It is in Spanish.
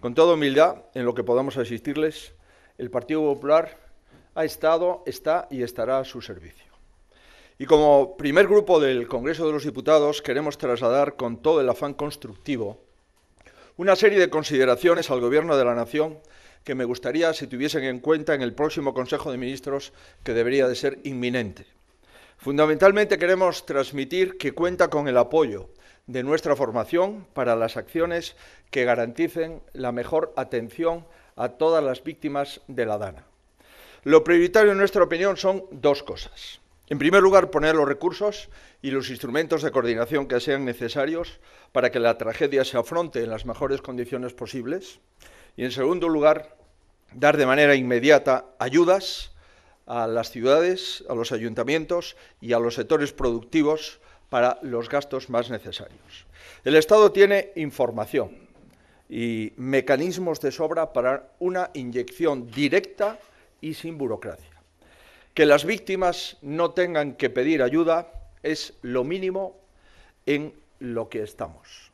Con toda humildad, en lo que podamos asistirles, el Partido Popular ha estado, está y estará a su servicio. Y como primer grupo del Congreso de los Diputados queremos trasladar con todo el afán constructivo una serie de consideraciones al Gobierno de la Nación que me gustaría si tuviesen en cuenta en el próximo Consejo de Ministros que debería de ser inminente. Fundamentalmente queremos transmitir que cuenta con el apoyo de nuestra formación para las acciones que garanticen la mejor atención a todas las víctimas de la DANA. Lo prioritario, en nuestra opinión, son dos cosas. En primer lugar, poner los recursos y los instrumentos de coordinación que sean necesarios para que la tragedia se afronte en las mejores condiciones posibles. Y en segundo lugar, dar de manera inmediata ayudas a las ciudades, a los ayuntamientos y a los sectores productivos para los gastos más necesarios. El Estado tiene información y mecanismos de sobra para una inyección directa y sin burocracia. Que las víctimas no tengan que pedir ayuda es lo mínimo en lo que estamos.